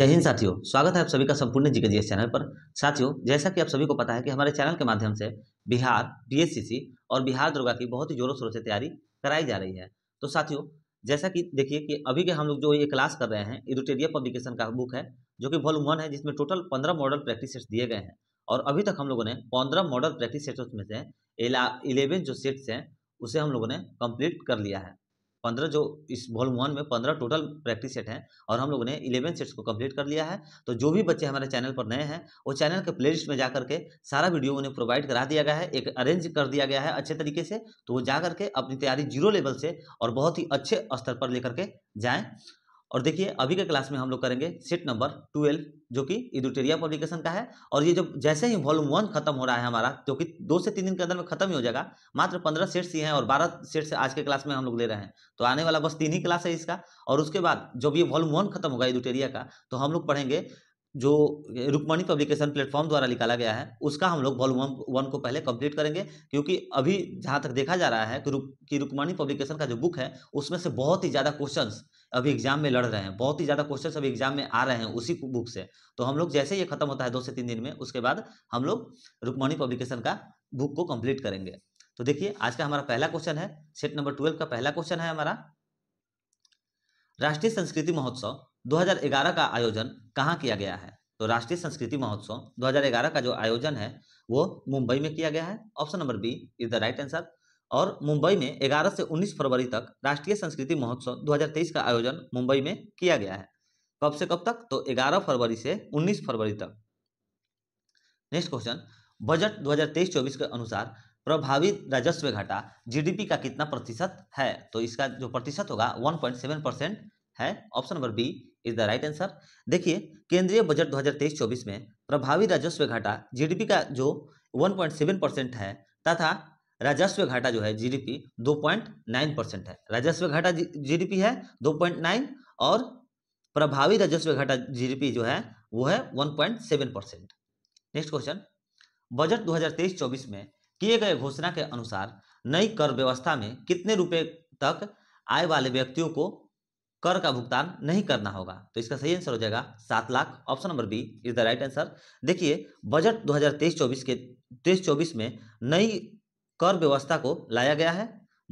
जय हिंद हम्म। साथियों स्वागत है आप सभी का संपूर्ण के जी चैनल पर साथियों जैसा कि आप सभी को पता है कि हमारे चैनल के माध्यम से बिहार बीएससीसी और बिहार दुर्गा की बहुत ही जोरों शोरों से तैयारी कराई जा रही है तो साथियों जैसा कि देखिए कि अभी के हम लोग जो ये क्लास कर रहे हैं इडुटेरिया पब्लिकेशन का बुक है जो कि वॉल्यूम वन है जिसमें टोटल पंद्रह मॉडल प्रैक्टिस सेट्स दिए गए हैं और अभी तक हम लोगों ने पंद्रह मॉडल प्रैक्टिस सेट्स में से इलेवन जो सेट्स हैं उसे हम लोगों ने कम्प्लीट कर लिया है पंद्रह जो इस वॉल्यूम वन में पंद्रह टोटल प्रैक्टिस सेट हैं और हम लोगों ने इलेवन सेट्स को कंप्लीट कर लिया है तो जो भी बच्चे हमारे चैनल पर नए हैं वो चैनल के प्लेलिस्ट में जा करके सारा वीडियो उन्हें प्रोवाइड करा दिया गया है एक अरेंज कर दिया गया है अच्छे तरीके से तो वो जा करके अपनी तैयारी जीरो लेवल से और बहुत ही अच्छे स्तर पर लेकर के जाएँ और देखिए अभी के क्लास में हम लोग करेंगे सेट नंबर ट्वेल्व जो कि इडुटेरिया पब्लिकेशन का है और ये जब जैसे ही वॉल्यूम वन खत्म हो रहा है हमारा जो कि दो से तीन दिन के अंदर में खत्म ही हो जाएगा मात्र पंद्रह सेट्स ही हैं और बारह सेट्स आज के क्लास में हम लोग ले रहे हैं तो आने वाला बस तीन ही क्लास है इसका और उसके बाद जब ये वॉल्यूम वन खत्म होगा इडुटेरिया का तो हम लोग पढ़ेंगे जो रुकमणी पब्लिकेशन प्लेटफॉर्म द्वारा निकाला गया है उसका हम लोग वॉल्यूम वन, को पहले कंप्लीट करेंगे क्योंकि अभी जहाँ तक देखा जा रहा है कि रुक कि रुकमणी पब्लिकेशन का जो बुक है उसमें से बहुत ही ज़्यादा क्वेश्चंस अभी एग्जाम में लड़ रहे हैं बहुत ही ज़्यादा क्वेश्चन अभी एग्जाम में आ रहे हैं उसी बुक से तो हम लोग जैसे ये खत्म होता है दो से तीन दिन में उसके बाद हम लोग रुकमणी पब्लिकेशन का बुक को कम्प्लीट करेंगे तो देखिए आज का हमारा पहला क्वेश्चन है सेट नंबर ट्वेल्व का पहला क्वेश्चन है हमारा राष्ट्रीय संस्कृति महोत्सव 2011 का आयोजन कहाँ किया गया है तो राष्ट्रीय संस्कृति महोत्सव 2011 का जो आयोजन है वो मुंबई में किया गया है option number B is the right answer और मुंबई में 11 से 19 फरवरी तक राष्ट्रीय संस्कृति महोत्सव 2023 का आयोजन मुंबई में किया गया है कब से कब तक तो 11 फरवरी से 19 फरवरी तक नेक्स्ट क्वेश्चन बजट 2023-24 के अनुसार प्रभावी राजस्व घाटा जीडीपी का कितना प्रतिशत है तो इसका जो प्रतिशत होगा वन परसेंट है option number B is the right answer देखिए केंद्रीय बजट 2023-24 में प्रभावी राजस्व घाटा जीडीपी का जो 1.7 परसेंट है तथा राजस्व घाटा जो है जीडीपी 2.9 परसेंट है राजस्व घाटा जीडीपी है 2.9 और प्रभावी राजस्व घाटा जीडीपी जो है वो है 1.7 परसेंट नेक्स्ट क्वेश्चन बजट 2023-24 में किए गए घोषणा के अनुसार नई कर व्यवस्था में कितने रुपए तक आय वाले व्यक्तियों को कर का भुगतान नहीं करना होगा तो इसका सही आंसर हो जाएगा सात lakh option number B is the right answer देखिए बजट 2023-24 के तेईस चौबीस में नई कर व्यवस्था को लाया गया है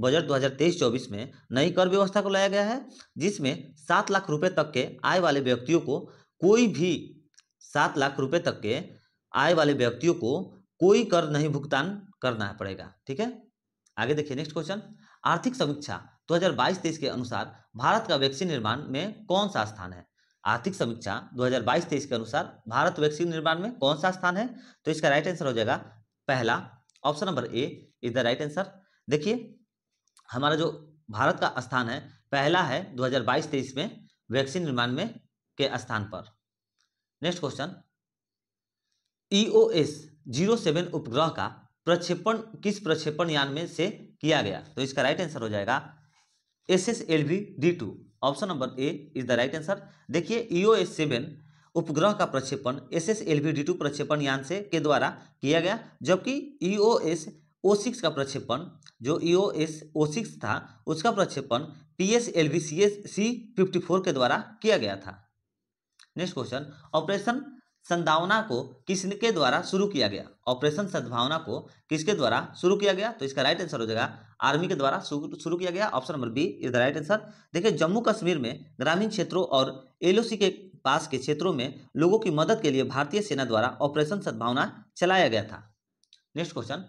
बजट 2023-24 में नई कर व्यवस्था को लाया गया है जिसमें सात लाख रुपए तक के आय वाले व्यक्तियों को कोई भी सात लाख रुपए तक के आय वाले व्यक्तियों को कोई कर नहीं भुगतान करना पड़ेगा ठीक है आगे देखिए नेक्स्ट क्वेश्चन आर्थिक समीक्षा 2022-23 के अनुसार भारत का वैक्सीन निर्माण में कौन सा स्थान है आर्थिक समीक्षा 2022-23 के अनुसार भारत वैक्सीन निर्माण में कौन सा स्थान है तो इसका राइट आंसर हो जाएगा पहला option number A is the right answer देखिए हमारा जो भारत का स्थान है पहला है 2022-23 में वैक्सीन निर्माण में के स्थान पर next question EOS zero seven उपग्रह का प्रक्षेपण किस प्रक्षेपण यान में से किया गया तो इसका राइट आंसर हो जाएगा S S L V D two option number A is the right answer देखिए ईओ एस सेवन उपग्रह का प्रक्षेपण S S L V D two प्रक्षेपण यान से के द्वारा किया गया जबकि ई ओ एस ओ सिक्स का प्रक्षेपण जो ई ओ एस ओ सिक्स था उसका प्रक्षेपण P S L V C S C fifty four के द्वारा किया गया था नेक्स्ट क्वेश्चन ऑपरेशन संभावना को किसके द्वारा शुरू किया गया ऑपरेशन सद्भावना को किसके द्वारा शुरू किया गया तो इसका राइट आंसर हो जाएगा आर्मी के द्वारा शुरू किया गया option number B is the right answer देखिए जम्मू कश्मीर में ग्रामीण क्षेत्रों और एलओसी के पास के क्षेत्रों में लोगों की मदद के लिए भारतीय सेना द्वारा ऑपरेशन सद्भावना चलाया गया था नेक्स्ट क्वेश्चन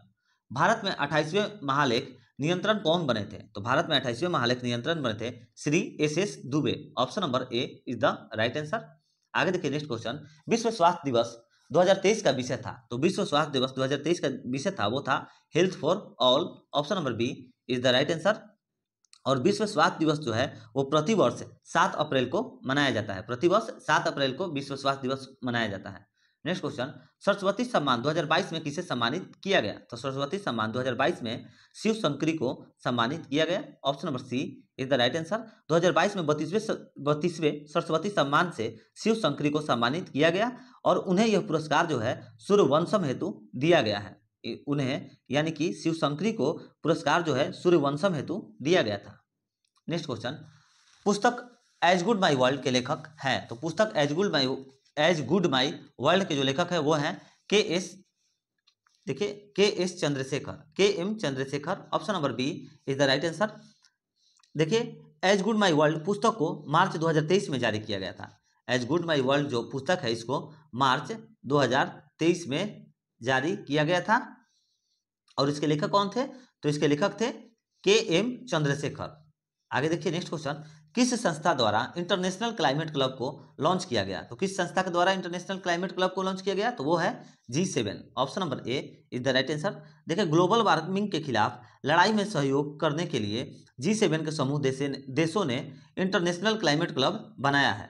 भारत में अट्ठाईसवें महालेख नियंत्रण कौन बने थे तो भारत में अट्ठाईसवें महालेख नियंत्रण बने थे Shri S S Dubey option number A is the right answer आगे देखिए नेक्स्ट क्वेश्चन विश्व स्वास्थ्य दिवस 2023 का विषय था तो विश्व स्वास्थ्य दिवस 2023 का विषय था वो था health for all option number B is the right answer और विश्व स्वास्थ्य दिवस जो है वो प्रतिवर्ष सात अप्रैल को मनाया जाता है प्रतिवर्ष सात अप्रैल को विश्व स्वास्थ्य दिवस मनाया जाता है नेक्स्ट क्वेश्चन सरस्वती सम्मान 2022 में किसे सम्मानित किया गया तो सरस्वती सम्मान 2022 में शिव शंकरी को सम्मानित किया गया option number C is the right answer 2022 में बत्तीसवें बत्तीसवें सरस्वती सम्मान से शिव शंकरी को सम्मानित किया गया और उन्हें यह पुरस्कार जो है सूर्यवंशम हेतु दिया गया है उन्हें यानी कि शिव शंकरी को पुरस्कार जो है सूर्यवंशम हेतु दिया गया था नेक्स्ट क्वेश्चन पुस्तक एज गुड माई वर्ल्ड के लेखक हैं तो पुस्तक as good my as good my world के जो लेखक है वो है के एस देखिए के S Chandrasekhar K M Chandrasekhar option number B is the right answer देखिए एज गुड माई वर्ल्ड पुस्तक को मार्च 2023 में जारी किया गया था एज गुड माई वर्ल्ड जो पुस्तक है इसको मार्च 2023 में जारी किया गया था और इसके लेखक कौन थे तो इसके लेखक थे के एम चंद्रशेखर आगे देखिए नेक्स्ट क्वेश्चन किस संस्था द्वारा इंटरनेशनल क्लाइमेट क्लब को लॉन्च किया गया तो किस संस्था के द्वारा इंटरनेशनल क्लाइमेट क्लब को लॉन्च किया गया तो वो है G seven option number A is the right answer देखिए ग्लोबल वार्मिंग के खिलाफ लड़ाई में सहयोग करने के लिए जी सेवन के समूह देशों ने इंटरनेशनल क्लाइमेट क्लब बनाया है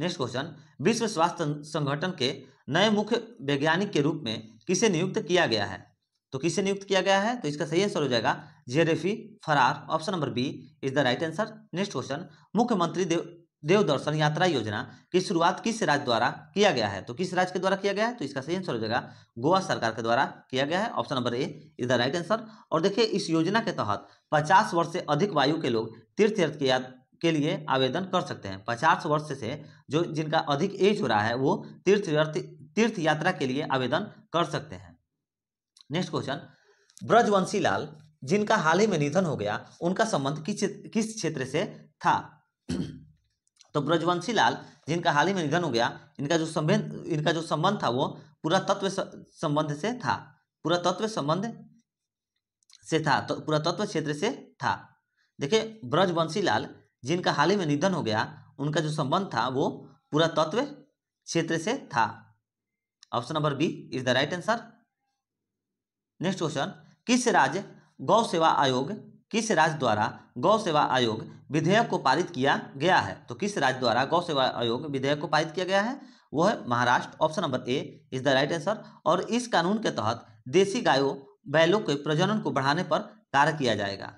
नेक्स्ट क्वेश्चन विश्व स्वास्थ्य संगठन के नए मुख्य वैज्ञानिक के रूप में किसे नियुक्त किया गया है तो किसे नियुक्त किया गया है तो इसका सही आंसर हो जाएगा Jeremy Farrar option number B is the right answer next question मुख्यमंत्री देव देवदर्शन यात्रा योजना की शुरुआत किस राज्य द्वारा किया गया है तो किस राज्य के द्वारा किया गया है तो इसका सही आंसर हो जाएगा गोवा सरकार के द्वारा किया गया है option number A is the right answer और देखिए इस योजना के तहत 50 वर्ष से अधिक वायु के लोग तीर्थ यात्रा के याद के लिए आवेदन कर सकते हैं पचास वर्ष से जो जिनका अधिक एज हो रहा है वो तीर्थ तीर्थ यात्रा के लिए आवेदन कर सकते हैं नेक्स्ट क्वेश्चन ब्रजवंशी लाल जिनका हाल ही में निधन हो गया उनका संबंध किस किस क्षेत्र से था तो ब्रजवंशी लाल जिनका हाल ही में निधन हो गया इनका जो संबंध इनका जो संबंध था वो पुरातत्व संबंध से था पुरातत्व संबंध से था तो पुरातत्व क्षेत्र से था देखिए ब्रजवंशी लाल जिनका हाल ही में निधन हो गया उनका जो संबंध था वो पुरातत्व क्षेत्र से था option number B is the right answer next question किस राज्य गौ सेवा आयोग किस राज्य द्वारा गौ सेवा आयोग विधेयक को पारित किया गया है तो किस राज्य द्वारा गौ सेवा आयोग विधेयक को पारित किया गया है वह है Maharashtra option number A is the right answer और इस कानून के तहत देसी गायों बैलों के प्रजनन को बढ़ाने पर कार्य किया जाएगा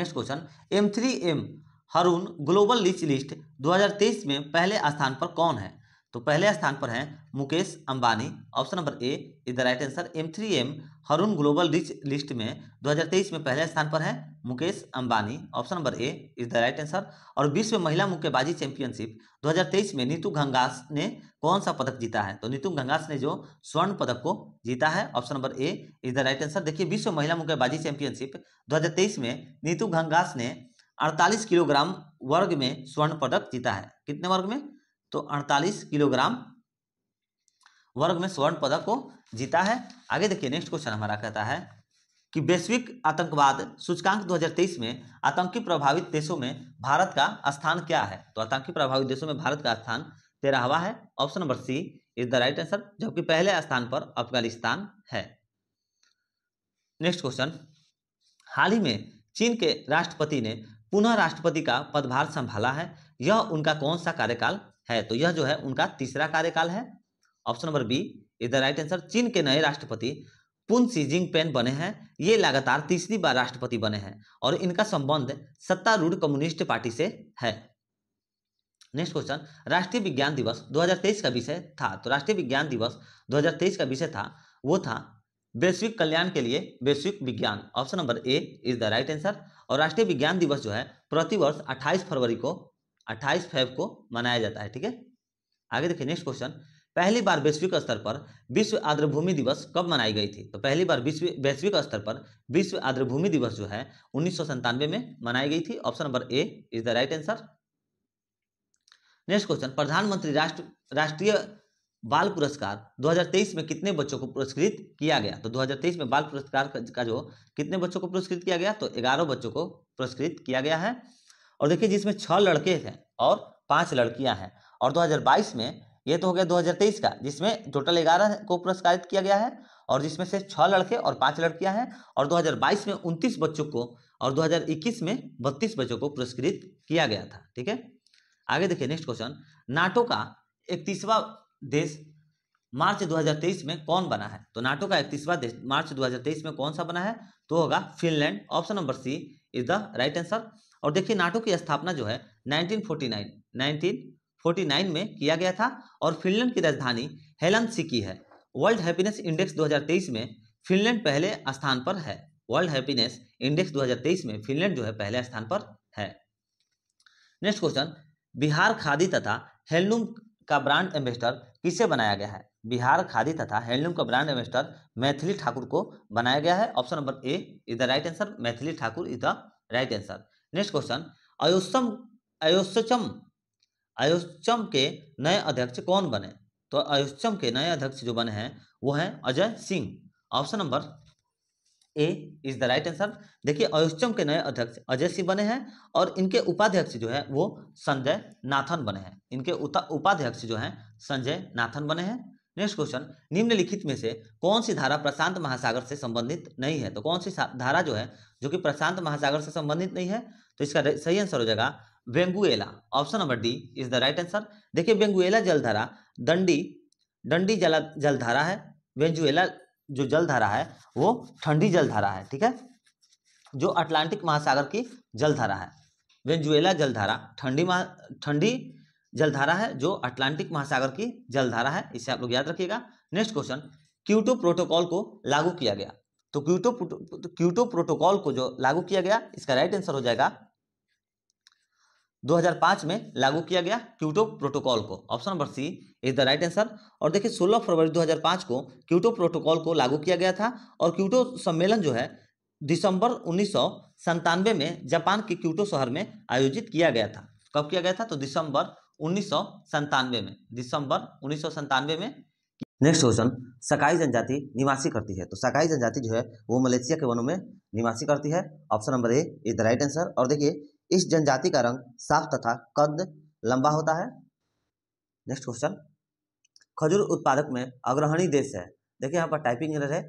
next question M three M Hurun global rich list 2023 में पहले स्थान पर कौन है तो पहले स्थान पर हैं Mukesh Ambani option number A is the right answer M three M Hurun global rich list में 2023 में पहले स्थान पर हैं Mukesh Ambani option number A is the right answer और विश्व महिला मुक्केबाजी चैंपियनशिप 2023 में नीतू गंगास ने कौन सा पदक जीता है तो नीतू गंगास ने जो स्वर्ण पदक को जीता है option number A is the right answer देखिए विश्व महिला मुक्केबाजी चैंपियनशिप दो में नीतू गंगास ने अड़तालीस किलोग्राम वर्ग में स्वर्ण पदक जीता है कितने वर्ग में तो अड़तालीस किलोग्राम वर्ग में स्वर्ण पदक को जीता है आगे देखिए नेक्स्ट क्वेश्चन हमारा कहता है कि वैश्विक आतंकवाद सूचकांक 2023 में आतंकी प्रभावित देशों में भारत का स्थान क्या है तो आतंकी प्रभावित देशों में भारत का स्थान तेरहवा है option number C is the right answer जबकि पहले स्थान पर अफगानिस्तान है नेक्स्ट क्वेश्चन हाल ही में चीन के राष्ट्रपति ने पुनः राष्ट्रपति का पदभार संभाला है यह उनका कौन सा कार्यकाल है तो यह जो है उनका तीसरा कार्यकाल है option number B is the right answer चीन के नए राष्ट्रपति पुन सी जिंगपेन बने हैं ये लगातार तीसरी बार राष्ट्रपति बने हैं और इनका संबंध सत्तारूढ़ कम्युनिस्ट पार्टी से है नेक्स्ट क्वेश्चन राष्ट्रीय विज्ञान दिवस 2023 का विषय था तो राष्ट्रीय विज्ञान दिवस 2023 का विषय था वो था वैश्विक कल्याण के लिए वैश्विक विज्ञान option number A is the right answer और राष्ट्रीय विज्ञान दिवस जो है प्रतिवर्ष 28 फरवरी को अट्ठाईस फेब को मनाया जाता है ठीक है आगे देखिए नेक्स्ट क्वेश्चन पहली बार वैश्विक स्तर पर विश्व आर्द्रभूमि दिवस कब मनाई गई थी तो पहली बार विश्व वैश्विक स्तर पर विश्व आर्द्रभूमि दिवस जो है उन्नीस में मनाई गई थी option number A is the right answer next question प्रधानमंत्री राष्ट्र राष्ट्रीय बाल पुरस्कार 2023 में कितने बच्चों को पुरस्कृत किया गया तो 2023 में बाल पुरस्कार का जो कितने बच्चों को पुरस्कृत किया गया तो 11 बच्चों को पुरस्कृत किया गया है और देखिए जिसमें छः लड़के थे और पाँच लड़कियाँ हैं और दो में ये तो हो गया 2023 का जिसमें टोटल ग्यारह को पुरस्कारित किया गया है और जिसमें से छः लड़के और पाँच लड़कियां हैं और 2022 में उनतीस बच्चों को और 2021 में बत्तीस बच्चों को पुरस्कृत किया गया था ठीक है आगे देखिए नेक्स्ट क्वेश्चन नाटो का इकतीसवा देश मार्च 2023 में कौन बना है तो नाटो का इकतीसवा देश मार्च दो में कौन सा बना है तो होगा Finland option number C is the right answer और देखिए नाटो की स्थापना जो है 1949 1949 में किया गया था और फिनलैंड की राजधानी हेलन सिकी है वर्ल्ड हैप्पीनेस इंडेक्स 2023 में फिनलैंड पहले स्थान पर है वर्ल्ड हैप्पीनेस इंडेक्स 2023 में फिनलैंड जो है पहले स्थान पर है नेक्स्ट क्वेश्चन बिहार खादी तथा हैंडलूम का ब्रांड एम्बेसडर किसे बनाया गया है बिहार खादी तथा हैंडलूम का ब्रांड एम्बेसडर मैथिली ठाकुर को बनाया गया है option number A is the right answer Maithili Thakur is the right answer next question अयोस्म अयोस्म अयोस्म के नए अध्यक्ष कौन बने तो अयोस्म के नए अध्यक्ष जो बने हैं वो हैं Ajay Singh option number A is the right answer देखिए अयोस्म के नए अध्यक्ष अजय सिंह बने हैं और इनके उपाध्यक्ष जो है वो संजय नाथन बने हैं इनके उपाध्यक्ष जो हैं संजय नाथन बने हैं नेक्स्ट क्वेश्चन निम्नलिखित में से कौन सी धारा प्रशांत महासागर से संबंधित नहीं है तो कौन सी धारा जो है जो कि प्रशांत महासागर से संबंधित नहीं है तो इसका सही आंसर हो जाएगा Benguela option number D is the right answer देखिए वेंगुएला जलधारा दंडी डंडी जल जलधारा है वेंजुएला जो जलधारा है वो ठंडी जलधारा है ठीक है जो अटलांटिक महासागर की जलधारा है वेंजुएला जलधारा ठंडी महा ठंडी जलधारा है जो अटलांटिक महासागर की जलधारा है इसे आप लोग याद रखिएगा नेक्स्ट क्वेश्चन क्यूटो प्रोटोकॉल को लागू किया गया तो क्यूटो क्यूटो प्रोटोकॉल को जो लागू किया गया इसका राइट आंसर हो जाएगा 2005 में लागू किया गया क्यूटो प्रोटोकॉल को option number C is the right answer और देखिए 16 फरवरी 2005 को क्यूटो प्रोटोकॉल को लागू किया गया था और क्यूटो सम्मेलन जो है दिसंबर उन्नीस में जापान के क्यूटो शहर में आयोजित किया गया था कब किया गया था तो दिसंबर उन्नीस में दिसंबर उन्नीस में नेक्स्ट क्वेश्चन सकाई जनजाति निवासी करती है तो सकाई जनजाति जो है वो मलेशिया के वनों में निवासी करती है option number A is the right answer और देखिए इस जनजाति का रंग साफ तथा कद लंबा होता है नेक्स्ट क्वेश्चन खजूर उत्पादक में अग्रहणी देश है देखिए यहाँ पर टाइपिंग एरर है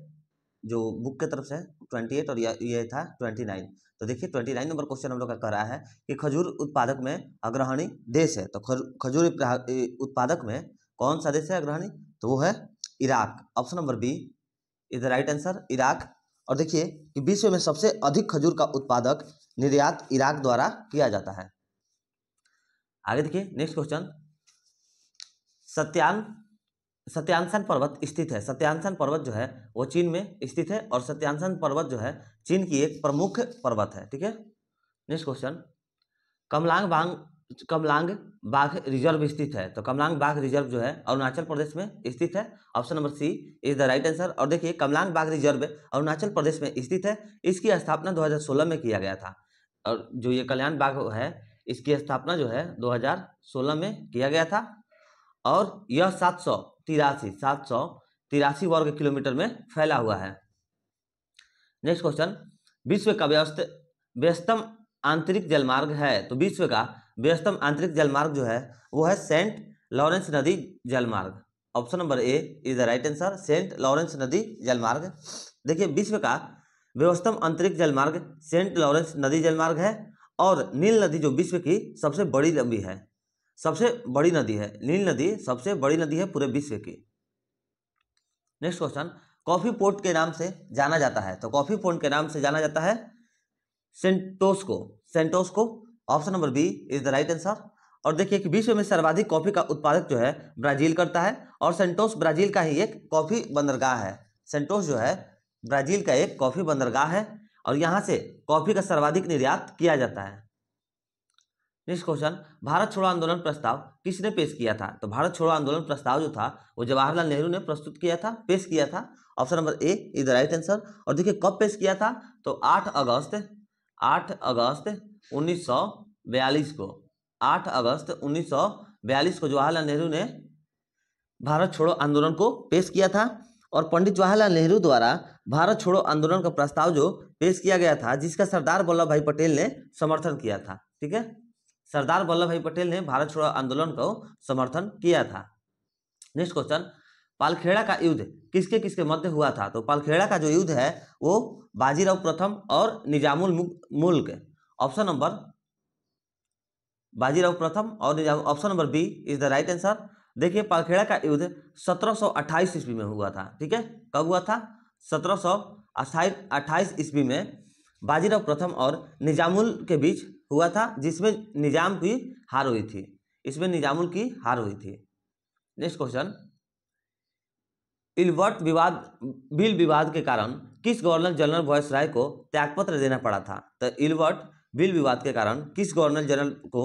जो बुक के तरफ से ट्वेंटी एट और ये था ट्वेंटी नाइन तो देखिए ट्वेंटी नाइन नंबर क्वेश्चन हम लोग का कह रहा है कि खजूर उत्पादक में अग्रहणी देश है तो खजूर उत्पादक में कौन सा देश है अग्रहणी तो वो है Iraq option number B is the right answer Iraq और देखिए कि विश्व में सबसे अधिक खजूर का उत्पादक निर्यात इराक द्वारा किया जाता है आगे देखिए नेक्स्ट क्वेश्चन सत्यान सत्यांशन पर्वत स्थित है सत्यांशन पर्वत जो है वो चीन में स्थित है और सत्यांशन पर्वत जो है चीन की एक प्रमुख पर्वत है ठीक है नेक्स्ट क्वेश्चन कमलांग बांग कमलांग बाघ रिजर्व स्थित है तो कमलांग बाघ रिजर्व जो है अरुणाचल प्रदेश में स्थित है option number C is the right answer और देखिए कमलांग बाघ रिजर्व अरुणाचल प्रदेश में स्थित है इसकी स्थापना 2016 में किया गया था और जो ये कल्याण बाघ है इसकी स्थापना जो है 2016 में किया गया था और यह सात सौ तिरासी सात सौ तिरासी वर्ग किलोमीटर में फैला हुआ है नेक्स्ट क्वेश्चन विश्व का व्यस्त व्यस्तम आंतरिक जलमार्ग है तो विश्व का व्यस्तम आंतरिक जलमार्ग जो है वो है सेंट लॉरेंस नदी जलमार्ग option number A is the right answer Saint Lawrence नदी जलमार्ग देखिए विश्व का व्यवस्थम अंतरिक्ष जलमार्ग सेंट लॉरेंस नदी जलमार्ग है और नील नदी जो विश्व की सबसे बड़ी लंबी है सबसे बड़ी नदी है नील नदी सबसे बड़ी नदी है पूरे विश्व की नेक्स्ट क्वेश्चन कॉफी पोर्ट के नाम से जाना जाता है तो कॉफी पोर्ट के नाम से जाना जाता है सेंटोस को सेंटोस को option number B is the right answer और देखिए कि विश्व में सर्वाधिक कॉफी का उत्पादक जो है ब्राजील करता है और सेंटोस ब्राजील का ही एक कॉफी बंदरगाह है सेंटोस जो है ब्राजील का एक कॉफी बंदरगाह है और यहाँ से कॉफी का सर्वाधिक निर्यात किया जाता है नेक्स्ट क्वेश्चन भारत छोड़ो आंदोलन प्रस्ताव किसने पेश किया था तो भारत छोड़ो आंदोलन प्रस्ताव जो था वो जवाहरलाल नेहरू ने प्रस्तुत किया था पेश किया था option number A is the right answer और देखिए कब पेश किया था तो आठ अगस्त आठ अगस्त 1942 को 8 अगस्त 1942 को जवाहरलाल नेहरू ने भारत छोड़ो आंदोलन को पेश किया था और पंडित जवाहरलाल नेहरू द्वारा भारत छोड़ो आंदोलन का प्रस्ताव जो पेश किया गया था जिसका सरदार वल्लभ भाई पटेल ने समर्थन किया था ठीक है सरदार वल्लभ भाई पटेल ने भारत छोड़ो आंदोलन को समर्थन किया था नेक्स्ट क्वेश्चन पालखेड़ा का युद्ध किसके किसके मध्य हुआ था तो पालखेड़ा का जो युद्ध है वो बाजीराव प्रथम और निजामुल मुल्क ऑप्शन नंबर बाजीराव प्रथम और option number B is the right answer देखिए पालखेड़ा का युद्ध 1728 ईस्वी में हुआ था ठीक है कब हुआ था 1728 ईस्वी में बाजीराव प्रथम और निजामुल के बीच हुआ था जिसमें निजाम की हार हुई थी इसमें निजामुल की हार हुई थी नेक्स्ट क्वेश्चन इलवर्ट विवाद बिल विवाद के कारण किस गवर्नर जनरल वॉयस राय को त्यागपत्र देना पड़ा था तो इलवर्ट बिल विवाद के कारण किस गवर्नर जनरल को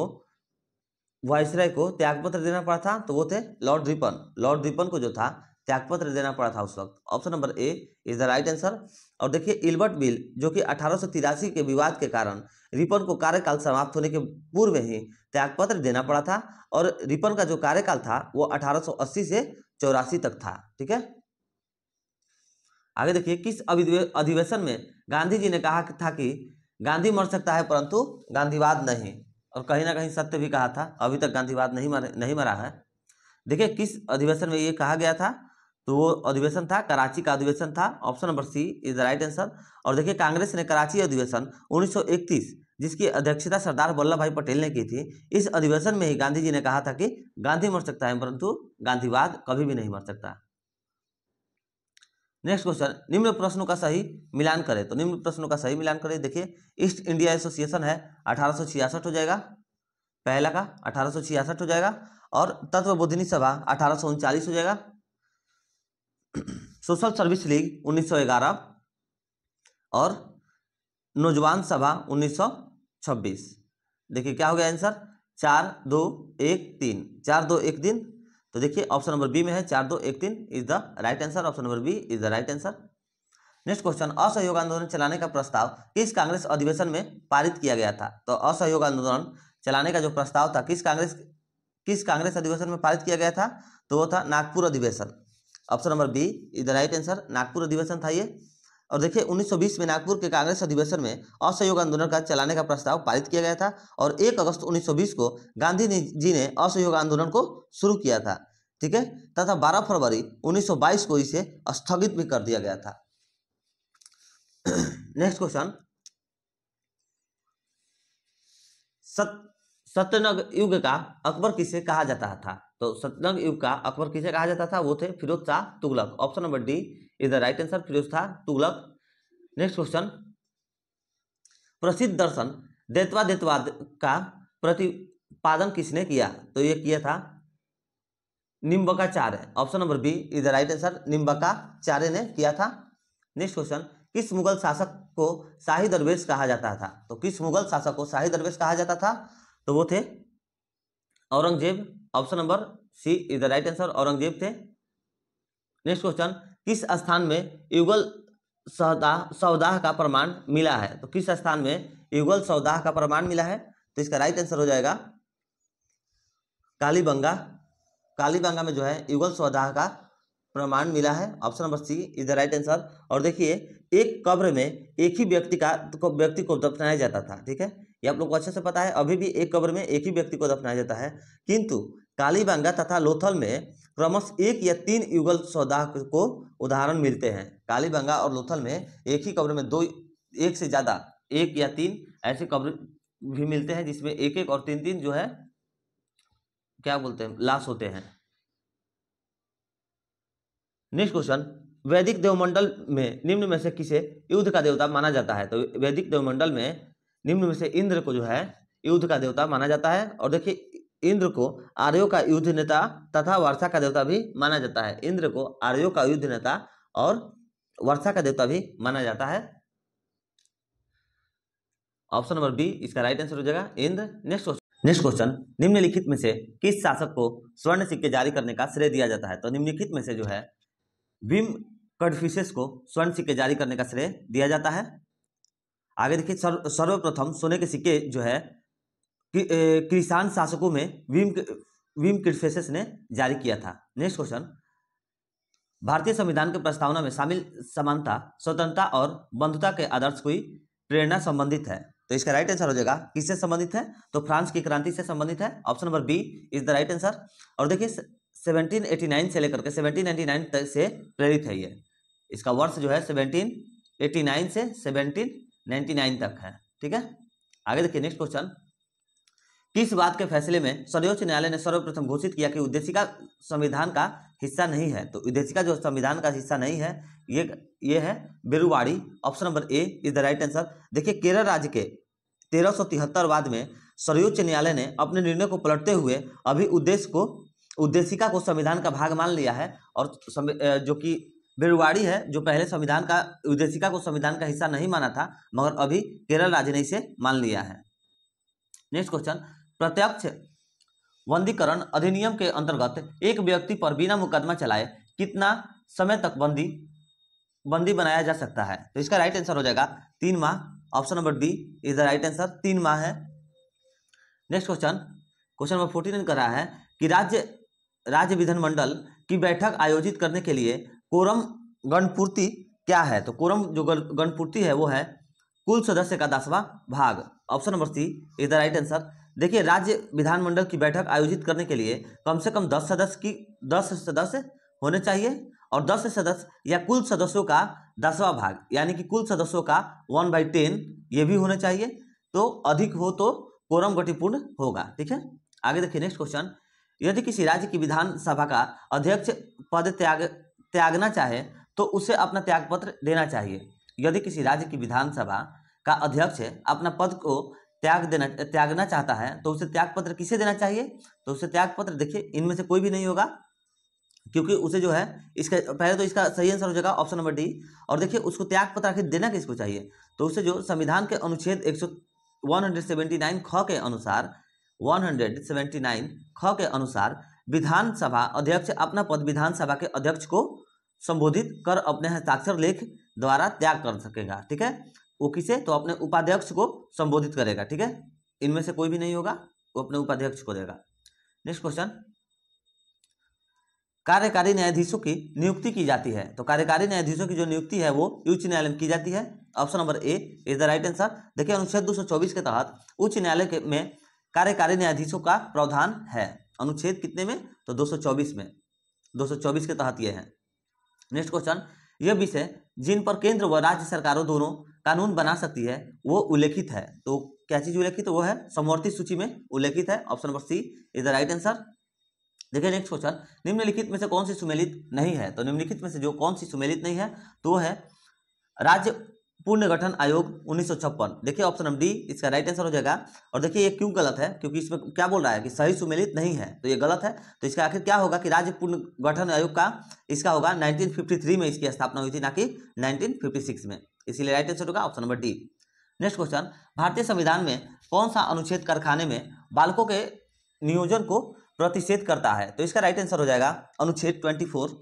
वायसराय को त्यागपत्र देना पड़ा था तो वो थे लॉर्ड रिपन लॉर्ड रिपन को जो था त्यागपत्र देना पड़ा था उस वक्त option number A is the right answer और देखिए इल्बर्ट बिल जो कि अठारह के विवाद के कारण रिपन को कार्यकाल समाप्त होने के पूर्व ही त्यागपत्र देना पड़ा था और रिपन का जो कार्यकाल था वो 1880 से चौरासी तक था ठीक है आगे देखिए किस अधिवेशन में गांधी जी ने कहा था कि गांधी मर सकता है परंतु गांधीवाद नहीं और कहीं ना कहीं सत्य भी कहा था अभी तक गांधीवाद नहीं मर नहीं मरा है देखिए किस अधिवेशन में ये कहा गया था तो वो अधिवेशन था कराची का अधिवेशन था option number C is the right answer और देखिए कांग्रेस ने कराची अधिवेशन 1931 जिसकी अध्यक्षता सरदार वल्लभ भाई पटेल ने की थी इस अधिवेशन में ही गांधी जी ने कहा था कि गांधी मर सकता है परंतु गांधीवाद कभी भी नहीं मर सकता नेक्स्ट क्वेश्चन निम्न प्रश्नों का सही मिलान करें तो निम्न प्रश्नों का सही मिलान करें देखिए ईस्ट इंडिया एसोसिएशन है अठारह हो जाएगा पहला का अठारह हो जाएगा और तत्व बोधिनी सभा अठारह हो जाएगा सोशल सर्विस लीग 1911 और नौजवान सभा 1926 देखिए क्या हो गया आंसर चार दो एक तीन चार दो एक दिन तो देखिए ऑप्शन नंबर बी में है चार दो एक तीन is the right answer option number B is the right answer next question असहयोग आंदोलन चलाने का प्रस्ताव किस कांग्रेस अधिवेशन में पारित किया गया था तो असहयोग आंदोलन चलाने का जो प्रस्ताव था किस कांग्रेस किस कांग्रेस अधिवेशन में पारित किया गया था तो वो था नागपुर अधिवेशन option number B is the right answer Nagpur अधिवेशन था ये और देखिए 1920 में नागपुर के कांग्रेस अधिवेशन में असहयोग आंदोलन का चलाने का प्रस्ताव पारित किया गया था और 1 अगस्त 1920 को गांधी जी ने असहयोग आंदोलन को शुरू किया था ठीक है तथा 12 फरवरी 1922 को इसे स्थगित भी कर दिया गया था नेक्स्ट क्वेश्चन सत्यनग युग का अकबर किसे कहा जाता था तो सत्यनग युग का अकबर किसे कहा जाता था वो थे Firoz Shah Tughlaq option number D is the right answer Firoz Shah Tughlaq next question प्रसिद्ध दर्शन देतवा देतवाद का प्रतिपादन किसने किया तो ये किया था है option number B is the right answer चार ने किया था नेक्स्ट क्वेश्चन किस मुगल शासक को शाही दरवेश कहा जाता था तो किस मुगल शासक को शाही दरवेश कहा जाता था तो वो थे Aurangzeb option number C is the right answer Aurangzeb थे नेक्स्ट क्वेश्चन किस स्थान में युगल सौदाह सौदाह का प्रमाण मिला है तो किस स्थान में युगल सौदाह का प्रमाण मिला है तो इसका राइट आंसर हो जाएगा कालीबंगा कालीबांगा में जो है युगल सौदाह का प्रमाण मिला है option number C is the right answer और देखिए एक कब्र में एक ही व्यक्ति का व्यक्ति को दफनाया जाता था ठीक है ये आप लोग को अच्छे से पता है अभी भी एक कब्र में एक ही व्यक्ति को दफनाया जाता है किंतु कालीबांगा तथा लोथल में क्रमश एक या तीन युगल सौदाह को उदाहरण मिलते हैं कालीबंगा और लोथल में एक ही कब्र में दो एक से ज़्यादा एक या तीन ऐसे कब्र भी मिलते हैं जिसमें एक एक और तीन तीन जो है क्या बोलते हैं लाश होते हैं नेक्स्ट क्वेश्चन वैदिक देवमंडल में निम्न में से किसे युद्ध का देवता माना जाता है तो वैदिक देवमंडल में निम्न में से इंद्र को जो है युद्ध का देवता माना जाता है और देखिए इंद्र को आर्यो का युद्ध नेता तथा वर्षा का देवता भी माना जाता है इंद्र को आर्यो का युद्ध नेता और वर्षा का देवता भी माना जाता है ऑप्शन नंबर बी इसका राइट आंसर हो जाएगा इंद्र नेक्स्ट नेक्स्ट क्वेश्चन निम्नलिखित में से किस शासक को स्वर्ण सिक्के जारी करने का श्रेय दिया जाता है तो निम्नलिखित में से जो है विम कडफिशेस को स्वर्ण सिक्के जारी करने का श्रेय दिया जाता है आगे देखिए सर्वप्रथम सोने के सिक्के जो है किसान शासकों में विम विम किडफेसेस ने जारी किया था नेक्स्ट क्वेश्चन भारतीय संविधान के प्रस्तावना में शामिल समानता स्वतंत्रता और बंधुता के आदर्श कोई प्रेरणा संबंधित है तो इसका राइट आंसर हो जाएगा किससे संबंधित है तो फ्रांस की क्रांति से संबंधित है option number B is the right answer और देखिए 1789 से लेकर के 1799 तक से प्रेरित है ये इसका वर्ष जो है 1789 से 1799 तक है ठीक है आगे देखिए नेक्स्ट क्वेश्चन किस बात के फैसले में सर्वोच्च न्यायालय ने सर्वप्रथम घोषित किया कि उद्देशिका संविधान का हिस्सा नहीं है तो विदेशिका जो संविधान का हिस्सा नहीं है ये ये है Berubari option number A is the right answer देखिए केरल राज्य के तेरह बाद में सर्वोच्च न्यायालय ने अपने निर्णय को पलटते हुए अभी उद्देश्य को उद्देशिका को संविधान का भाग मान लिया है और जो कि बेरुवाड़ी है जो पहले संविधान का उद्देशिका को संविधान का हिस्सा नहीं माना था मगर अभी केरल राज्य ने इसे मान लिया है नेक्स्ट क्वेश्चन प्रत्यक्ष बंदीकरण अधिनियम के अंतर्गत एक व्यक्ति पर बिना मुकदमा चलाए कितना समय तक बंदी बंदी बनाया जा सकता है तो इसका राइट आंसर हो जाएगा तीन माह option number D is the right answer तीन माह है next question question number forty nine कर रहा है कि राज्य राज्य विधानमंडल की बैठक आयोजित करने के लिए कोरम गणपूर्ति क्या है तो कोरम जो गणपूर्ति है वो है कुल सदस्य का दसवां भाग option number C is the right answer देखिए राज्य विधानमंडल की बैठक आयोजित करने के लिए कम से कम दस सदस्य की दस सदस्य होने चाहिए और दस सदस्य या कुल सदस्यों का दसवा भाग यानी कि कुल सदस्यों का वन बाई टेन ये भी होना चाहिए तो अधिक हो तो कोरम गतिपूर्ण होगा ठीक है आगे देखिए नेक्स्ट क्वेश्चन यदि किसी राज्य की विधानसभा का अध्यक्ष पद त्याग त्यागना चाहे तो उसे अपना त्यागपत्र देना चाहिए यदि किसी राज्य की विधानसभा का अध्यक्ष अपना पद को त्याग देना त्यागना चाहता है तो उसे त्याग पत्र किसे देना चाहिए तो उसे त्याग पत्र देखिए इनमें से कोई भी नहीं होगा क्योंकि उसे जो है इसका पहले तो इसका सही आंसर हो जाएगा ऑप्शन नंबर डी और देखिए उसको त्याग पत्र आखिर देना किसको चाहिए तो उसे जो संविधान के अनुच्छेद एक सौ वन हंड्रेड सेवेंटी नाइन ख के अनुसार वन हंड्रेड नाइन ख के अनुसार विधानसभा अध्यक्ष अपना पद विधानसभा के अध्यक्ष को संबोधित कर अपने हस्ताक्षर लेख द्वारा त्याग कर सकेगा ठीक है वो किसे तो अपने उपाध्यक्ष को संबोधित करेगा ठीक है इनमें से कोई भी नहीं होगा वो अपने उपाध्यक्ष को देगा नेक्स्ट क्वेश्चन कार्यकारी न्यायाधीशों की नियुक्ति की जाती है तो कार्यकारी न्यायाधीशों की जो नियुक्ति है वो उच्च न्यायालय में की जाती है option number A is the right answer देखिए अनुच्छेद 224 के तहत उच्च न्यायालय में कार्यकारी न्यायाधीशों का प्रावधान है अनुच्छेद कितने में तो 224 में 224 के तहत यह है नेक्स्ट क्वेश्चन यह विषय जिन पर केंद्र व राज्य सरकारों दोनों कानून बना सकती है वो उल्लेखित है तो क्या चीज उल्लेखित तो वो है समवर्ती सूची में उल्लेखित है option number C is the right answer देखिए नेक्स्ट क्वेश्चन निम्नलिखित में से कौन सी सुमेलित नहीं है तो निम्नलिखित में से जो कौन सी सुमेलित नहीं है तो है राज्य पुनर्गठन आयोग उन्नीस देखिए ऑप्शन नंबर डी इसका राइट आंसर हो जाएगा और देखिए ये क्यों गलत है क्योंकि इसमें क्या बोल रहा है कि सही सुमेलित नहीं है तो ये गलत है तो इसका आखिर क्या होगा कि राज्य पुनर्गठन आयोग का इसका होगा 1953 में इसकी स्थापना हुई थी ना कि 1956 में इसीलिए राइट आंसर होगा option number D next question भारतीय संविधान में कौन सा अनुच्छेद कारखाने में बालकों के नियोजन को प्रतिषेध करता है तो इसका राइट आंसर हो जाएगा अनुच्छेद twenty four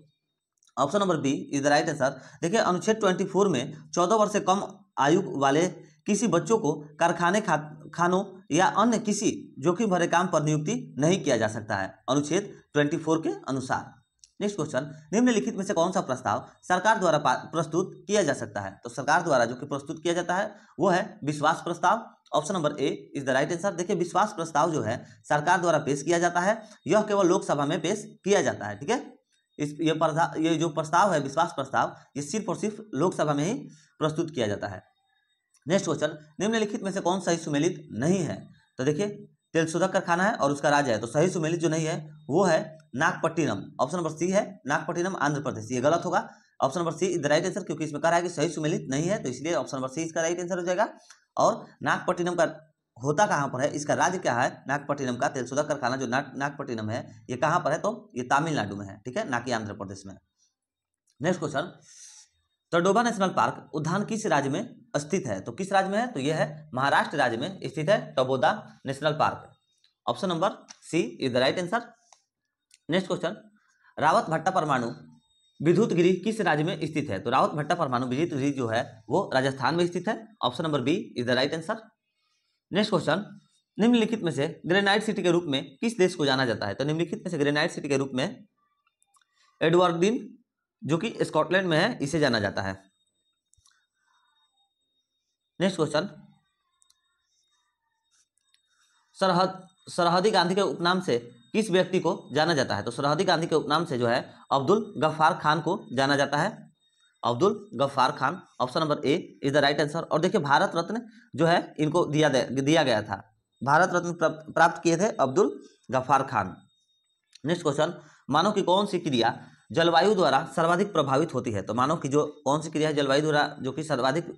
option number B is the right answer देखिए अनुच्छेद 24 में 14 वर्ष से कम आयु वाले किसी बच्चों को कारखाने खा खानों या अन्य किसी जोखिम भरे काम पर नियुक्ति नहीं किया जा सकता है अनुच्छेद 24 के अनुसार नेक्स्ट क्वेश्चन निम्नलिखित में से कौन सा प्रस्ताव सरकार द्वारा प्रस्तुत किया जा सकता है तो सरकार द्वारा जो कि प्रस्तुत किया जाता है वो है विश्वास प्रस्ताव option number A is the right answer देखिए विश्वास प्रस्ताव जो है सरकार द्वारा पेश किया जाता है यह केवल लोकसभा में पेश किया जाता है ठीक है इस ये प्रस्ताव ये जो प्रस्ताव है विश्वास प्रस्ताव ये सिर्फ और सिर्फ लोकसभा में ही प्रस्तुत किया जाता है नेक्स्ट क्वेश्चन निम्नलिखित में से कौन सही सुमेलित नहीं है तो देखिए तेल शोधक कारखाना है और उसका राज्य है तो सही सुमेलित जो नहीं है वो है नागपट्टिनम ऑप्शन नंबर सी है नागपट्टिनम आंध्र प्रदेश ये गलत होगा option number C is the right answer क्योंकि इसमें कह रहा है कि सही सुमेलित नहीं है तो इसलिए ऑप्शन नंबर सी इसका राइट आंसर हो जाएगा और नागपट्टिनम का होता कहाँ पर है इसका राज्य क्या है नागपट्टिनम का तेलसुदा कारखाना जो नाग नागपट्टिनम है ये कहाँ पर है तो ये तमिलनाडु में है ठीक है ना कि आंध्र प्रदेश में next question Tadoba national park उद्यान किस राज्य में स्थित है तो किस राज्य में है तो ये है महाराष्ट्र राज्य में स्थित है Taboda national park option number C is the right answer next question Rawatbhata परमाणु विद्युत गिरी किस राज्य में स्थित है तो रावत भट्टा परमाणु विद्युत गिरी जो है वो राजस्थान में स्थित है option number B is the right answer next question निम्नलिखित में से ग्रेनाइट सिटी के रूप में किस देश को जाना जाता है तो निम्नलिखित में से ग्रेनाइट सिटी के रूप में एडवर्डिन जो कि स्कॉटलैंड में है इसे जाना जाता है नेक्स्ट क्वेश्चन सरहद सरहदी गांधी के उपनाम से किस व्यक्ति को जाना जाता है तो सरहदी गांधी के उपनाम से जो है अब्दुल गफ्फार खान को जाना जाता है Abdul Ghaffar Khan option number A is the right answer और देखिए भारत रत्न जो है इनको दिया दिया गया था भारत रत्न प्राप्त किए थे अब्दुल गफ्फार खान नेक्स्ट क्वेश्चन मानव की कौन सी क्रिया जलवायु द्वारा सर्वाधिक प्रभावित होती है तो मानव की जो कौन सी क्रिया है जलवायु द्वारा जो कि सर्वाधिक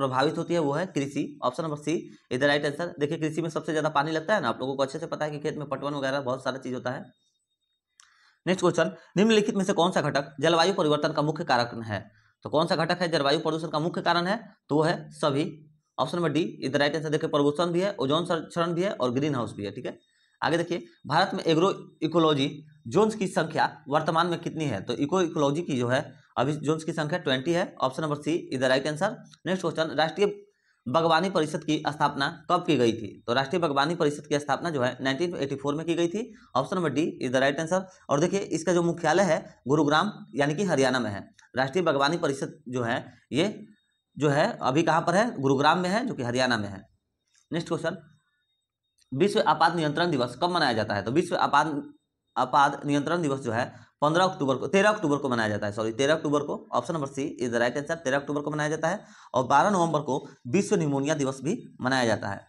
प्रभावित होती है वो है कृषि option number C is the right answer देखिए कृषि में सबसे ज्यादा पानी लगता है ना आप लोगों को अच्छे से पता है कि खेत में पटवन वगैरह बहुत सारा चीज होता है नेक्स्ट क्वेश्चन निम्नलिखित में से कौन सा घटक जलवायु परिवर्तन का मुख्य कारक है तो कौन सा घटक है जलवायु प्रदूषण का मुख्य कारण है तो वो है सभी option number D is the right answer देखिए प्रदूषण भी है ओजोन संरक्षण भी है और ग्रीन हाउस भी है ठीक है आगे देखिए भारत में एग्रो इकोलॉजी जोन्स की संख्या वर्तमान में कितनी है तो इको इकोलॉजी की जो है अभी जोन्स की संख्या ट्वेंटी है option number C is the right answer next question राष्ट्रीय बागवानी परिषद की स्थापना कब की गई थी तो राष्ट्रीय बागवानी परिषद की स्थापना जो है 1984 में की गई थी option number D is the right answer और देखिए इसका जो मुख्यालय है गुरुग्राम यानी कि हरियाणा में है राष्ट्रीय बागवानी परिषद जो है ये जो है अभी कहाँ पर है गुरुग्राम में है जो कि हरियाणा में है नेक्स्ट क्वेश्चन विश्व आपात नियंत्रण दिवस कब मनाया जाता है तो विश्व आपात आपात नियंत्रण दिवस जो है पंद्रह अक्टूबर को तेरह अक्टूबर को मनाया जाता है सॉरी तेरह अक्टूबर को option number C is the right answer तेरह अक्टूबर को मनाया जाता है और बारह नवंबर को विश्व निमोनिया दिवस भी मनाया जाता है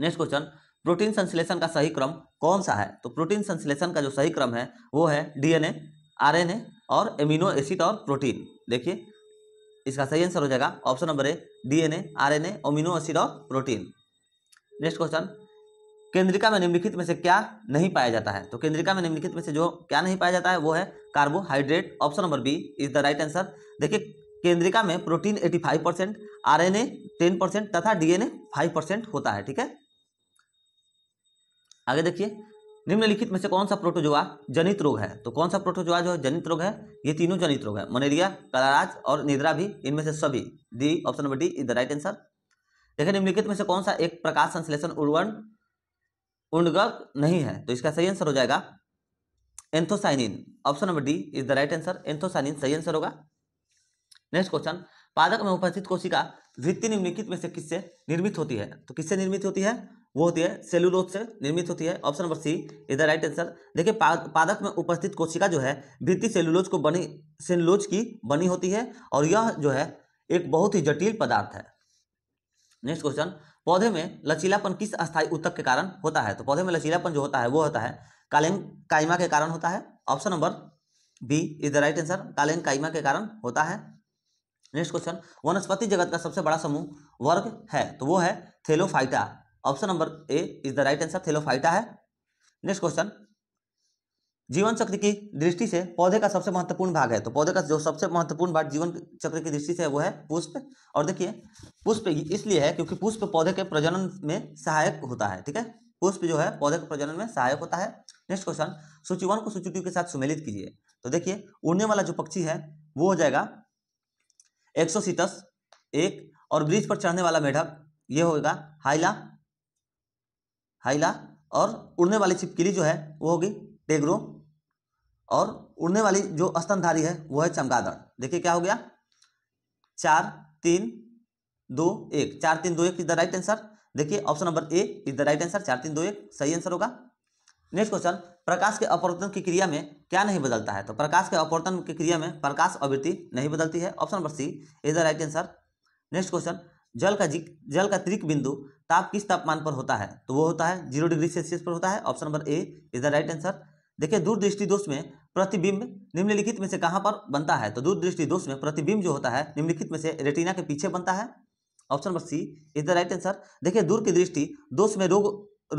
नेक्स्ट क्वेश्चन प्रोटीन संश्लेषण का सही क्रम कौन सा है तो प्रोटीन संश्लेषण का जो सही क्रम है वो है डीएनए आरएनए और एमिनो एसिड और प्रोटीन देखिए इसका सही आंसर हो जाएगा option number A DNA RNA amino acid और प्रोटीन नेक्स्ट क्वेश्चन केंद्रिका में निम्नलिखित में से क्या नहीं पाया जाता है तो केंद्रिका में निम्नलिखित में से जो क्या नहीं पाया जाता है वो है carbohydrate option number B is the right answer देखिए केंद्रिका में प्रोटीन 85 परसेंट आर एन तथा डीएनए 5 परसेंट होता है ठीक है आगे देखिए निम्नलिखित में से कौन सा प्रोटोजोआ जनित रोग है तो कौन सा प्रोटोजोआ जो है जनित रोग है ये तीनों जनित रोग है मलेरिया कलाराज और निद्रा भी इनमें से सभी दी option number D is the right answer देखिए निम्नलिखित में से कौन सा एक प्रकाश संश्लेषण उर्वण उर्णगक नहीं है तो इसका सही आंसर हो जाएगा anthocyanin option number D is the right answer anthocyanin सही आंसर होगा नेक्स्ट क्वेश्चन पादक में उपस्थित कोशिका वृत्ति निम्नलिखित में से किससे निर्मित होती है तो किससे निर्मित होती है वो होती है सेलुलोज से निर्मित होती है option number C is the right answer देखिए पादक में उपस्थित कोशिका जो है भित्ति सेलुलोज को बनी सेलुलोज की बनी होती है और यह जो है एक बहुत ही जटिल पदार्थ है नेक्स्ट क्वेश्चन पौधे में लचीलापन किस स्थायी उत्तक के कारण होता है तो पौधे में लचीलापन जो होता है वो होता है कालेन काइमा के कारण होता है option number B is the right answer collenchyma के कारण होता है नेक्स्ट क्वेश्चन वनस्पति जगत का सबसे बड़ा समूह वर्ग है तो वो है Thallophyta option number A is the right answer Thallophyta है नेक्स्ट क्वेश्चन जीवन चक्र की दृष्टि से पौधे का सबसे महत्वपूर्ण भाग है तो पौधे का जो सबसे महत्वपूर्ण भाग जीवन चक्र की दृष्टि से वो है पुष्प और देखिए पुष्प इसलिए है क्योंकि पुष्प पौधे के प्रजनन में सहायक होता है ठीक है पुष्प जो है पौधे के प्रजनन में सहायक होता है नेक्स्ट क्वेश्चन सूचीवन को सूची के साथ सुमेलित कीजिए तो देखिए उड़ने वाला जो पक्षी है वो हो जाएगा एक्सोसिटस एक और ब्रिज पर चढ़ने वाला मेढक ये होगा हाइला हाइला और उड़ने वाली छिपकली जो है वो होगी टेगरो और उड़ने वाली जो स्तनधारी है वो है चमगादड़ देखिए क्या हो गया चार तीन दो एक चार तीन दो एक इज द राइट आंसर देखिए option number A is the right answer चार तीन दो एक सही आंसर होगा नेक्स्ट क्वेश्चन प्रकाश के अपवर्तन की क्रिया में क्या नहीं बदलता है तो प्रकाश के अपवर्तन की क्रिया में प्रकाश आवृत्ति नहीं बदलती है option number C is the right answer next question जल का जल का त्रिक बिंदु ताप किस तापमान पर होता है तो वो होता है जीरो डिग्री सेल्सियस पर होता है option number A is the right answer देखिए दूरदृष्टि दोष में प्रतिबिंब निम्नलिखित में से कहाँ पर बनता है तो दूरदृष्टि दोष में प्रतिबिंब जो होता है निम्नलिखित में से रेटिना के पीछे बनता है option number C is the right answer देखिए दूर की दृष्टि दोष में रोग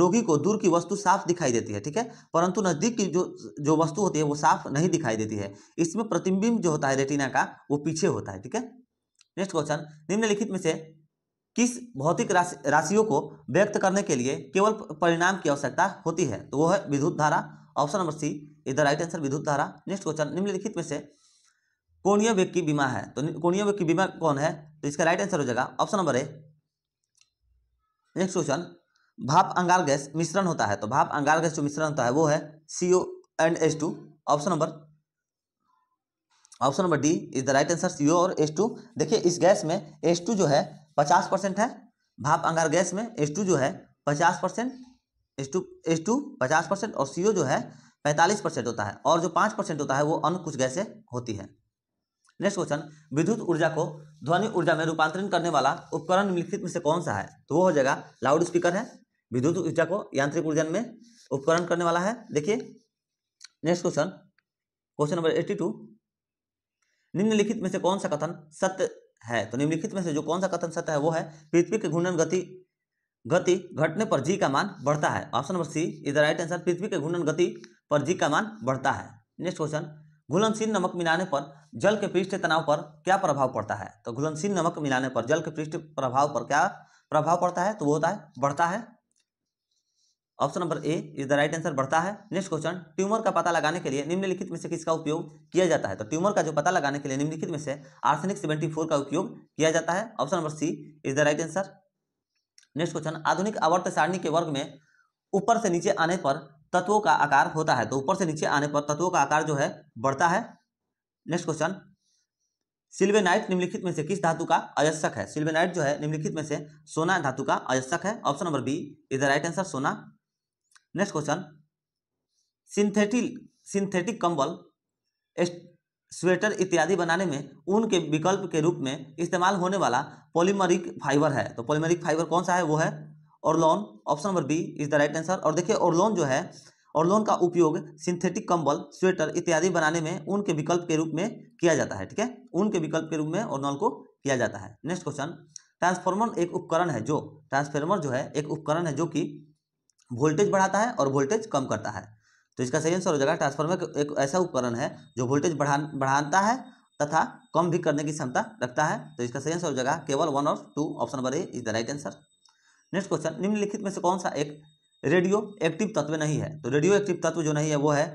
रोगी को दूर की वस्तु साफ दिखाई देती है ठीक है परंतु नजदीक की जो जो वस्तु होती है वो साफ नहीं दिखाई देती है इसमें प्रतिबिंब जो होता है रेटिना का वो पीछे होता है ठीक है नेक्स्ट क्वेश्चन निम्नलिखित में से किस भौतिक राशि राशियों को व्यक्त करने के लिए केवल परिणाम की आवश्यकता होती है तो वो है विद्युत धारा option number C is the right answer विद्युत धारा नेक्स्ट क्वेश्चन निम्नलिखित में से कोणीय वेग की बीमा है तो कोणीय वेग की बीमा कौन है तो इसका राइट आंसर हो जाएगा option number A next question भाप अंगार गैस मिश्रण होता है तो भाप अंगार गैस जो मिश्रण होता है वो है C O and S two option number option number D is the right answer C और एस टू देखिए इस गैस में एस टू जो है पचास परसेंट है भाप अंगार गैस में एस टू जो है पचास percent S two S two पचास परसेंट और सी ओ जो है पैंतालीस परसेंट होता है और जो पाँच परसेंट होता है वो अन्य कुछ गैसें होती है नेक्स्ट क्वेश्चन विद्युत ऊर्जा को ध्वनि ऊर्जा में रूपांतरण करने वाला उपकरण निम्नलिखित में से कौन सा है तो वो हो जाएगा लाउड स्पीकर है विद्युत ऊर्जा को यांत्रिक ऊर्जा में उपकरण करने वाला है देखिए next question question number eighty two निम्नलिखित में से कौन सा कथन सत्य है तो निम्नलिखित में से जो कौन सा कथन सत्य है वो है पृथ्वी के घूर्णन गति गति घटने पर जी का मान बढ़ता है option number C is the right answer पृथ्वी के घूर्णन गति पर जी का मान बढ़ता है नेक्स्ट क्वेश्चन घुलनशील नमक मिलाने पर जल के पृष्ठ तनाव पर क्या प्रभाव पड़ता है तो घुलनशील नमक मिलाने पर जल के पृष्ठ प्रभाव पर क्या प्रभाव पड़ता है तो वो होता है बढ़ता है option number A is the right answer बढ़ता है नेक्स्ट क्वेश्चन ट्यूमर का पता लगाने के लिए निम्नलिखित में से किसका उपयोग किया जाता है तो ट्यूमर का जो पता लगाने के लिए निम्नलिखित में से आर्सेनिक सेवेंटी फोर का उपयोग किया जाता है option number C is the right answer next question आधुनिक आवर्त सारणी के वर्ग में ऊपर से नीचे आने पर तत्वों का आकार होता है तो ऊपर से नीचे आने पर तत्वों का आकार जो है बढ़ता है नेक्स्ट क्वेश्चन सिल्वेनाइट निम्नलिखित में से किस धातु का अयस्क है सिल्वेनाइट जो है निम्नलिखित में से सोना धातु का अयस्क है option number B is the right answer सोना नेक्स्ट क्वेश्चन सिंथेटिक सिंथेटिक कंबल स्वेटर इत्यादि बनाने में ऊन के विकल्प के रूप में इस्तेमाल होने वाला पॉलीमरिक फाइबर है तो पॉलीमरिक फाइबर कौन सा है वो है Orlon option number B is the right answer और देखिए ओरलोन जो है ओरलोन का उपयोग सिंथेटिक कंबल स्वेटर इत्यादि बनाने में ऊन के विकल्प के रूप में किया जाता है ठीक है ऊन के विकल्प के रूप में ओरलोन को किया जाता है नेक्स्ट क्वेश्चन ट्रांसफॉर्मर एक उपकरण है जो ट्रांसफॉर्मर जो है एक उपकरण है जो कि वोल्टेज बढ़ाता है और वोल्टेज कम करता है तो इसका सही आंसर हो जाएगा ट्रांसफार्मर एक ऐसा उपकरण है जो वोल्टेज बढ़ा बढ़ाता है तथा कम भी करने की क्षमता रखता है तो इसका सही आंसर हो जाएगा केवल वन और two option number A is the right answer next question निम्नलिखित में से कौन सा एक रेडियो एक्टिव तत्व नहीं है तो रेडियो एक्टिव तत्व जो नहीं है वो है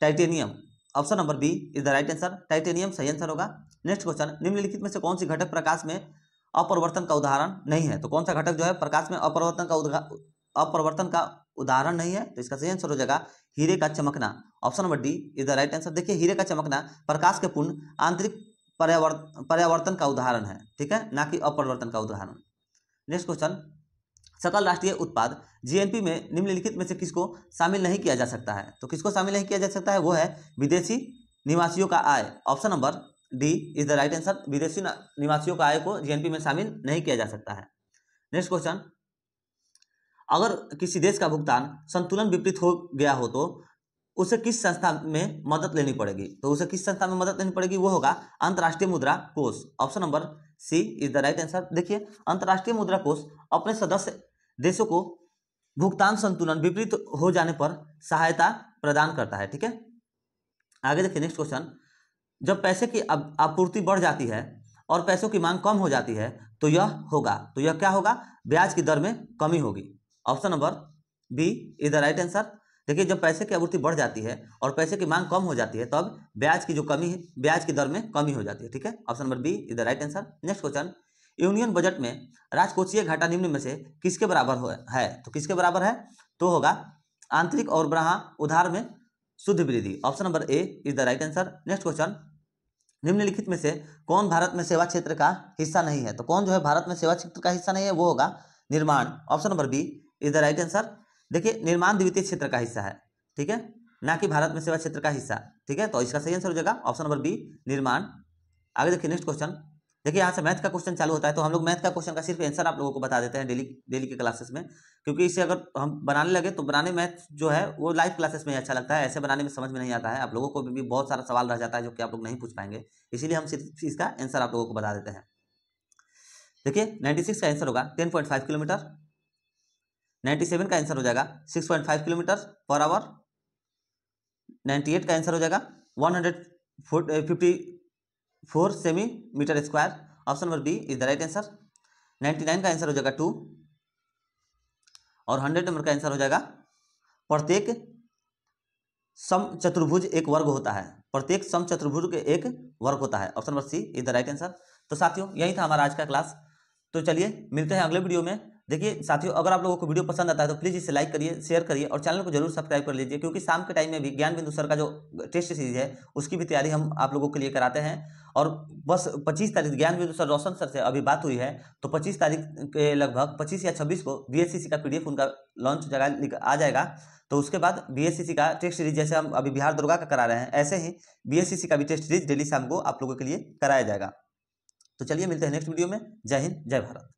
titanium option number B is the right answer titanium सही आंसर होगा नेक्स्ट क्वेश्चन निम्नलिखित में से कौन सी घटक प्रकाश में अपरिवर्तन का उदाहरण नहीं है तो कौन सा घटक जो है प्रकाश में अपरिवर्तन का अपरिवर्तन का उदाहरण नहीं है तो इसका सही आंसर हो जाएगा हीरे का चमकना option number D is the right answer देखिए हीरे का चमकना प्रकाश के पूर्ण आंतरिक पर्यावर्तन का उदाहरण है ठीक है ना कि अपरिवर्तन का उदाहरण नेक्स्ट क्वेश्चन सकल राष्ट्रीय उत्पाद जीएनपी में निम्नलिखित में से किसको शामिल नहीं किया जा सकता है तो किसको शामिल नहीं किया जा सकता है वो है विदेशी निवासियों का आय option number D is the right answer विदेशी निवासियों का आय को जीएनपी में शामिल नहीं किया जा सकता है नेक्स्ट क्वेश्चन अगर किसी देश का भुगतान संतुलन विपरीत हो गया हो तो उसे किस संस्था में मदद लेनी पड़ेगी तो उसे किस संस्था में मदद लेनी पड़ेगी वो होगा अंतर्राष्ट्रीय मुद्रा कोष option number C is the right answer देखिए अंतर्राष्ट्रीय मुद्रा कोष अपने सदस्य देशों को भुगतान संतुलन विपरीत हो जाने पर सहायता प्रदान करता है ठीक है आगे देखिए नेक्स्ट क्वेश्चन जब पैसे की आपूर्ति बढ़ जाती है और पैसों की मांग कम हो जाती है तो यह होगा तो यह क्या होगा ब्याज की दर में कमी होगी option number B is the right answer देखिए जब पैसे की आपूर्ति बढ़ जाती है और पैसे की मांग कम हो जाती है तब ब्याज की जो कमी है ब्याज की दर में कमी हो जाती है ठीक है option number B is the right answer next question union budget में राजकोषीय घाटा निम्न में से किसके बराबर है तो किसके बराबर है तो होगा आंतरिक और ब्रहा उधार में शुद्ध वृद्धि option number A is the right answer next question निम्नलिखित में से कौन भारत में सेवा क्षेत्र का हिस्सा नहीं है तो कौन जो है भारत में सेवा क्षेत्र का हिस्सा नहीं है वो होगा निर्माण option number B is the right answer देखिए निर्माण द्वितीय क्षेत्र का हिस्सा है ठीक है ना कि भारत में सेवा क्षेत्र का हिस्सा ठीक है तो इसका सही आंसर हो जाएगा ऑप्शन नंबर बी निर्माण आगे देखिए नेक्स्ट क्वेश्चन देखिए यहाँ से मैथ का क्वेश्चन चालू होता है तो हम लोग मैथ का क्वेश्चन का सिर्फ आंसर आप लोगों को बता देते हैं डेली डेली के क्लासेस में क्योंकि इसे अगर हम बनाने लगे तो बनाने मैथ जो है वो लाइव क्लासेस में अच्छा लगता है ऐसे बनाने में समझ में नहीं आता है आप लोगों को भी बहुत सारा सवाल रह जाता है जो कि आप लोग नहीं पूछ पाएंगे इसीलिए हम सिर्फ इसका आंसर आप लोगों को बता देते हैं देखिए नाइन्टी सिक्स का आंसर होगा ten point five kilometre ninety seven का आंसर हो जाएगा six point five kilometre per hour ninety eight का आंसर हो जाएगा one hundred foot fifty four semi metre square option number B is the right answer ninety nine का answer हो जाएगा to और हंड्रेड नंबर का आंसर हो जाएगा प्रत्येक सम चतुर्भुज एक वर्ग होता है प्रत्येक सम चतुर्भुज के एक वर्ग होता है option number C is the right answer तो साथियों यही था हमारा आज का क्लास तो चलिए मिलते हैं अगले वीडियो में देखिए साथियों अगर आप लोगों को वीडियो पसंद आता है तो प्लीज़ इसे लाइक करिए शेयर करिए और चैनल को जरूर सब्सक्राइब कर लीजिए क्योंकि शाम के टाइम में भी ज्ञान बिंदु सर का जो टेस्ट सीरीज है उसकी भी तैयारी हम आप लोगों के लिए कराते हैं और बस 25 तारीख ज्ञान बिंदु सर रोशन सर से अभी बात हुई है तो 25 तारीख के लगभग 25 या 26 को बी का पीडीएफ उनका लॉन्च जगह आ जाएगा तो उसके बाद बी का टेस्ट सीरीज जैसे हम अभी बिहार दुर्गा का करा रहे हैं ऐसे ही बी का भी टेस्ट सीरीज डेली शाम को आप लोगों के लिए कराया जाएगा तो चलिए मिलते हैं नेक्स्ट वीडियो में जय हिंद जय भारत